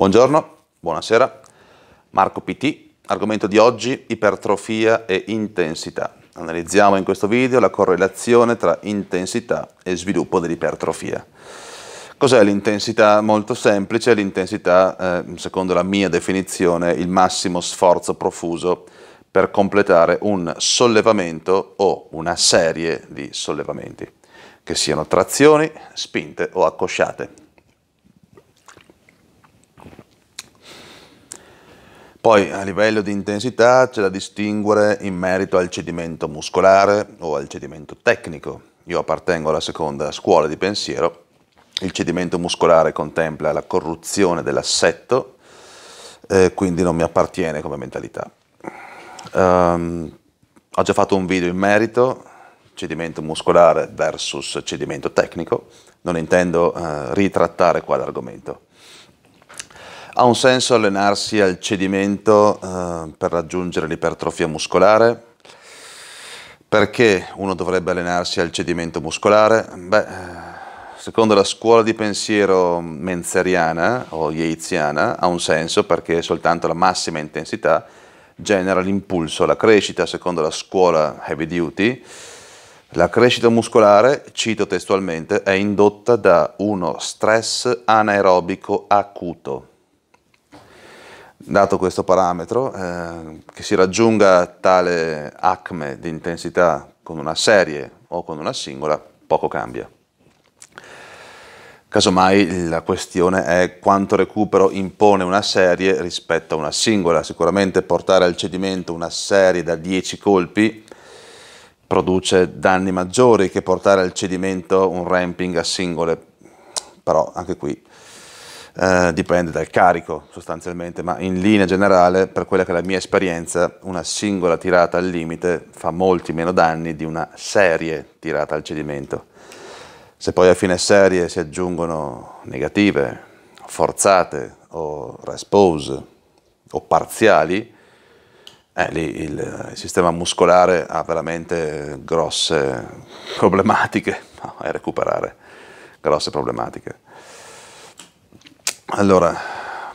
Buongiorno, buonasera. Marco PT, argomento di oggi ipertrofia e intensità. Analizziamo in questo video la correlazione tra intensità e sviluppo dell'ipertrofia. Cos'è l'intensità? Molto semplice, l'intensità, eh, secondo la mia definizione, è il massimo sforzo profuso per completare un sollevamento o una serie di sollevamenti, che siano trazioni, spinte o accosciate. Poi a livello di intensità c'è da distinguere in merito al cedimento muscolare o al cedimento tecnico. Io appartengo alla seconda scuola di pensiero. Il cedimento muscolare contempla la corruzione dell'assetto, eh, quindi non mi appartiene come mentalità. Um, ho già fatto un video in merito, cedimento muscolare versus cedimento tecnico, non intendo eh, ritrattare qua l'argomento. Ha un senso allenarsi al cedimento eh, per raggiungere l'ipertrofia muscolare? Perché uno dovrebbe allenarsi al cedimento muscolare? Beh, eh, secondo la scuola di pensiero menzeriana o yeziana ha un senso perché soltanto la massima intensità genera l'impulso alla crescita, secondo la scuola heavy duty. La crescita muscolare, cito testualmente, è indotta da uno stress anaerobico acuto dato questo parametro, eh, che si raggiunga tale acme di intensità con una serie o con una singola, poco cambia. Casomai la questione è quanto recupero impone una serie rispetto a una singola. Sicuramente portare al cedimento una serie da 10 colpi produce danni maggiori che portare al cedimento un ramping a singole. Però anche qui eh, dipende dal carico sostanzialmente, ma in linea generale, per quella che è la mia esperienza, una singola tirata al limite fa molti meno danni di una serie tirata al cedimento. Se poi a fine serie si aggiungono negative, forzate o raspose o parziali, eh, lì il sistema muscolare ha veramente grosse problematiche no, a recuperare, grosse problematiche. Allora,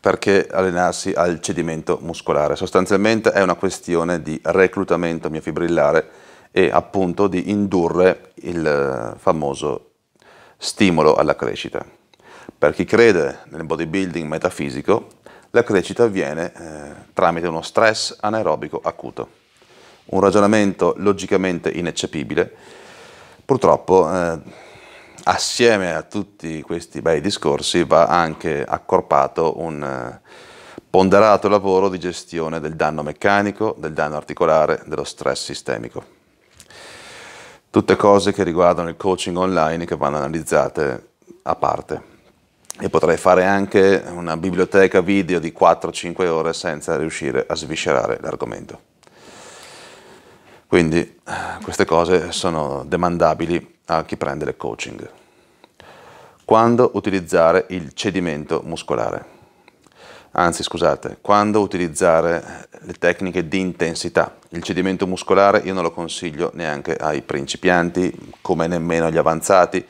perché allenarsi al cedimento muscolare? Sostanzialmente è una questione di reclutamento miofibrillare e appunto di indurre il eh, famoso stimolo alla crescita. Per chi crede nel bodybuilding metafisico, la crescita avviene eh, tramite uno stress anaerobico acuto. Un ragionamento logicamente ineccepibile, purtroppo eh, assieme a tutti questi bei discorsi va anche accorpato un eh, ponderato lavoro di gestione del danno meccanico, del danno articolare, dello stress sistemico. Tutte cose che riguardano il coaching online che vanno analizzate a parte. E potrei fare anche una biblioteca video di 4-5 ore senza riuscire a sviscerare l'argomento. Quindi eh, queste cose sono demandabili a chi prende il coaching quando utilizzare il cedimento muscolare. Anzi, scusate, quando utilizzare le tecniche di intensità. Il cedimento muscolare io non lo consiglio neanche ai principianti, come nemmeno agli avanzati.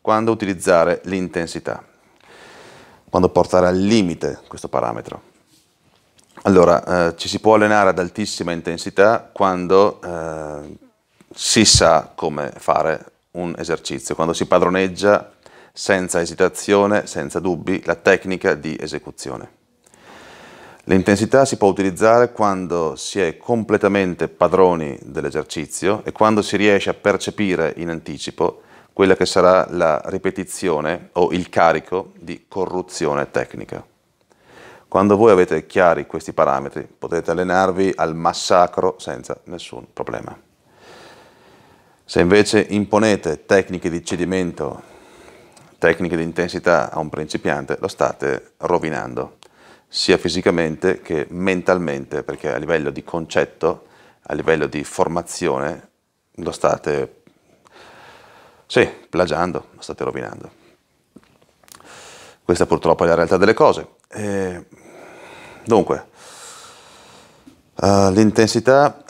Quando utilizzare l'intensità. Quando portare al limite questo parametro. Allora, eh, ci si può allenare ad altissima intensità quando eh, si sa come fare un esercizio, quando si padroneggia senza esitazione, senza dubbi, la tecnica di esecuzione. L'intensità si può utilizzare quando si è completamente padroni dell'esercizio e quando si riesce a percepire in anticipo quella che sarà la ripetizione o il carico di corruzione tecnica. Quando voi avete chiari questi parametri potete allenarvi al massacro senza nessun problema. Se invece imponete tecniche di cedimento tecniche di intensità a un principiante lo state rovinando, sia fisicamente che mentalmente, perché a livello di concetto, a livello di formazione, lo state, sì, plagiando, lo state rovinando. Questa purtroppo è la realtà delle cose. E dunque, uh, l'intensità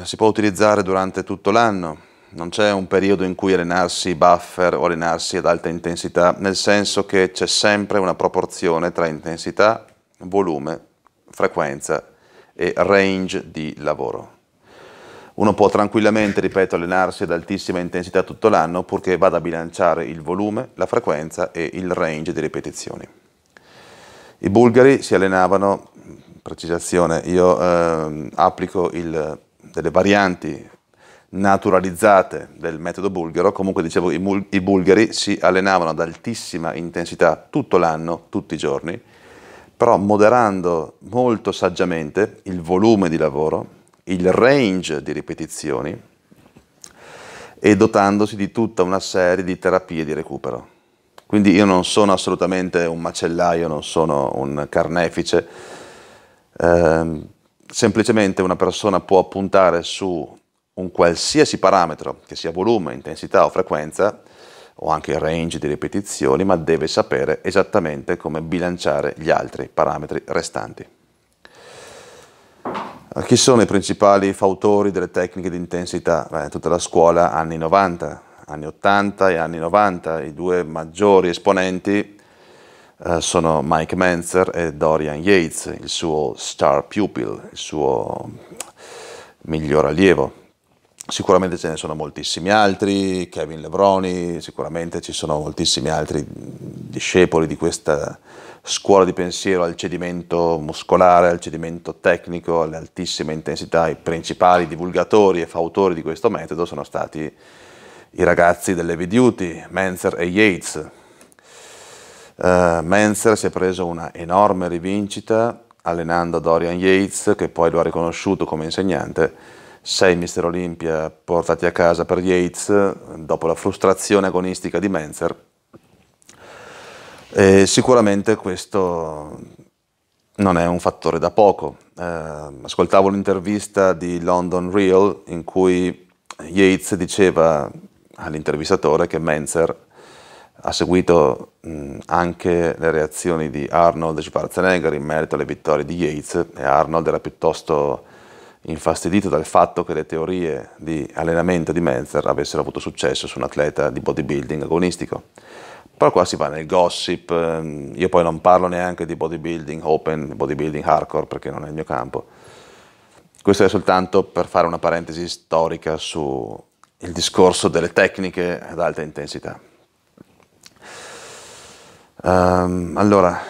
uh, si può utilizzare durante tutto l'anno, non c'è un periodo in cui allenarsi buffer o allenarsi ad alta intensità, nel senso che c'è sempre una proporzione tra intensità, volume, frequenza e range di lavoro. Uno può tranquillamente, ripeto, allenarsi ad altissima intensità tutto l'anno purché vada a bilanciare il volume, la frequenza e il range di ripetizioni. I bulgari si allenavano, precisazione, io eh, applico il, delle varianti naturalizzate del metodo bulgaro, comunque dicevo i, i bulgari si allenavano ad altissima intensità tutto l'anno, tutti i giorni, però moderando molto saggiamente il volume di lavoro, il range di ripetizioni e dotandosi di tutta una serie di terapie di recupero. Quindi io non sono assolutamente un macellaio, non sono un carnefice, eh, semplicemente una persona può puntare su un qualsiasi parametro, che sia volume, intensità o frequenza, o anche il range di ripetizioni, ma deve sapere esattamente come bilanciare gli altri parametri restanti. Eh, chi sono i principali fautori delle tecniche di intensità? Beh, tutta la scuola anni 90, anni 80 e anni 90, i due maggiori esponenti eh, sono Mike Menzer e Dorian Yates, il suo star pupil, il suo miglior allievo. Sicuramente ce ne sono moltissimi altri, Kevin Lebroni, sicuramente ci sono moltissimi altri discepoli di questa scuola di pensiero al cedimento muscolare, al cedimento tecnico, alle altissime intensità. I principali divulgatori e fautori di questo metodo sono stati i ragazzi dell'Heavy Duty, Menzer e Yates. Uh, Menzer si è preso una enorme rivincita allenando Dorian Yates, che poi lo ha riconosciuto come insegnante sei Mister Olimpia portati a casa per Yates dopo la frustrazione agonistica di Menzer. E sicuramente questo non è un fattore da poco. Eh, ascoltavo un'intervista di London Real in cui Yates diceva all'intervistatore che Menzer ha seguito mh, anche le reazioni di Arnold Schwarzenegger in merito alle vittorie di Yates e Arnold era piuttosto infastidito dal fatto che le teorie di allenamento di Menzer avessero avuto successo su un atleta di bodybuilding agonistico. Però qua si va nel gossip, ehm, io poi non parlo neanche di bodybuilding open, bodybuilding hardcore perché non è il mio campo. Questo è soltanto per fare una parentesi storica sul discorso delle tecniche ad alta intensità. Um, allora,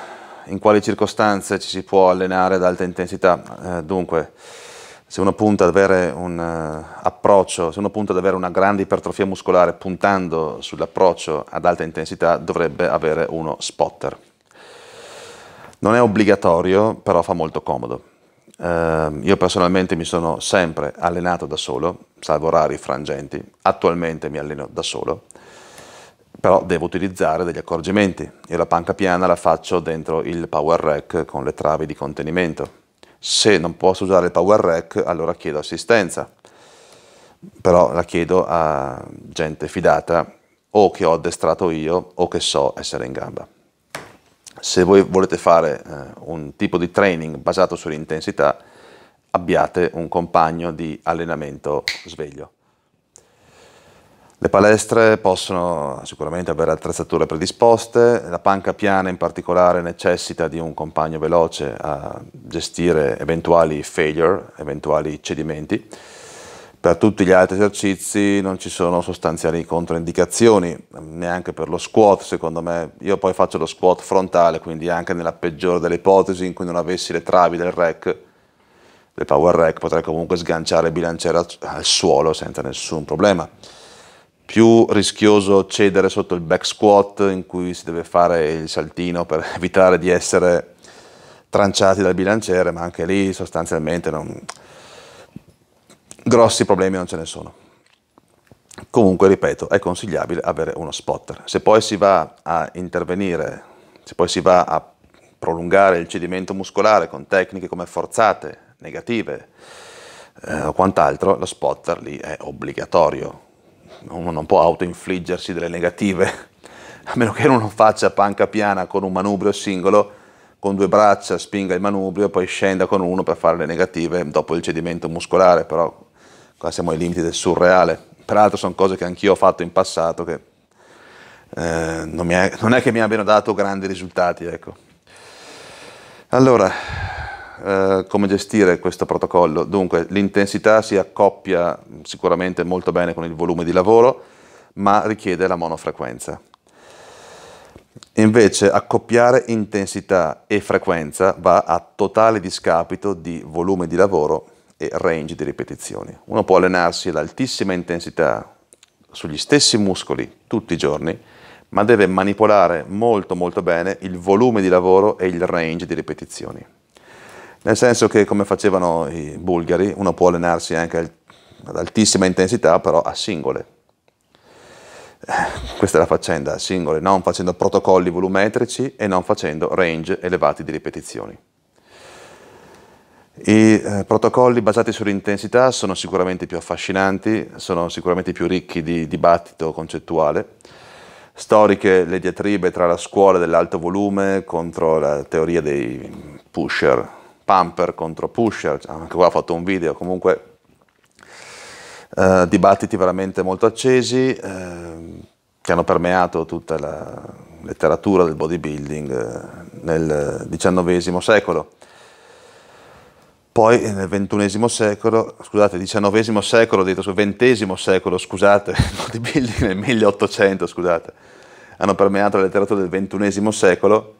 in quali circostanze ci si può allenare ad alta intensità? Uh, dunque, se uno punta ad avere un eh, approccio, se uno punta ad avere una grande ipertrofia muscolare puntando sull'approccio ad alta intensità, dovrebbe avere uno spotter. Non è obbligatorio, però fa molto comodo. Eh, io personalmente mi sono sempre allenato da solo, salvo rari frangenti. Attualmente mi alleno da solo, però devo utilizzare degli accorgimenti. Io la panca piana la faccio dentro il power rack con le travi di contenimento se non posso usare il power rack, allora chiedo assistenza, però la chiedo a gente fidata o che ho addestrato io o che so essere in gamba. Se voi volete fare eh, un tipo di training basato sull'intensità, abbiate un compagno di allenamento sveglio. Le palestre possono sicuramente avere attrezzature predisposte, la panca piana in particolare necessita di un compagno veloce a gestire eventuali failure, eventuali cedimenti. Per tutti gli altri esercizi non ci sono sostanziali controindicazioni, neanche per lo squat secondo me. Io poi faccio lo squat frontale, quindi anche nella peggiore delle ipotesi in cui non avessi le travi del rack, del power rack, potrei comunque sganciare e bilanciare al suolo senza nessun problema più rischioso cedere sotto il back squat in cui si deve fare il saltino per evitare di essere tranciati dal bilanciere, ma anche lì sostanzialmente non... grossi problemi non ce ne sono. Comunque, ripeto, è consigliabile avere uno spotter. Se poi si va a intervenire, se poi si va a prolungare il cedimento muscolare con tecniche come forzate, negative eh, o quant'altro, lo spotter lì è obbligatorio uno non può autoinfliggersi delle negative, a meno che uno non faccia panca piana con un manubrio singolo, con due braccia spinga il manubrio e poi scenda con uno per fare le negative dopo il cedimento muscolare, però qua siamo ai limiti del surreale. Peraltro sono cose che anch'io ho fatto in passato che eh, non, è, non, è, che mi abbiano dato grandi risultati. Ecco. Allora, eh, come gestire questo protocollo? Dunque, l'intensità si accoppia sicuramente molto bene con il volume di lavoro, ma richiede la monofrequenza. Invece accoppiare intensità e frequenza va a totale discapito di volume di lavoro e range di ripetizioni. Uno può allenarsi ad altissima intensità sugli stessi muscoli tutti i giorni, ma deve manipolare molto molto bene il volume di lavoro e il range di ripetizioni nel senso che come facevano i bulgari, uno può allenarsi anche ad altissima intensità, però a singole. Eh, questa è la faccenda, a singole, non facendo protocolli volumetrici e non facendo range elevati di ripetizioni. I eh, protocolli basati sull'intensità sono sicuramente più affascinanti, sono sicuramente più ricchi di dibattito concettuale. Storiche le diatribe tra la scuola dell'alto volume contro la teoria dei pusher, Pumper contro Pusher, cioè, anche qua ho fatto un video, comunque eh, dibattiti veramente molto accesi eh, che hanno permeato tutta la letteratura del bodybuilding eh, nel XIX secolo. Poi nel XXI secolo, scusate, XIX secolo, ho detto su XX secolo, scusate, il bodybuilding nel 1800, scusate, hanno permeato la letteratura del XXI secolo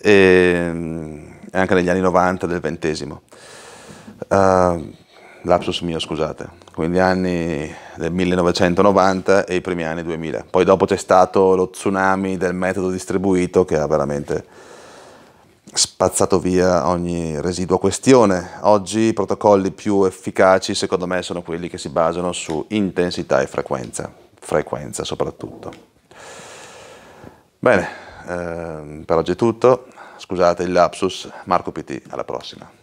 e ehm, e anche negli anni 90 del ventesimo. Uh, lapsus mio, scusate, quindi anni del 1990 e i primi anni 2000. Poi dopo c'è stato lo tsunami del metodo distribuito che ha veramente spazzato via ogni residua questione. Oggi i protocolli più efficaci secondo me sono quelli che si basano su intensità e frequenza, frequenza soprattutto. Bene, ehm, per oggi è tutto. Scusate il lapsus, Marco PT, alla prossima.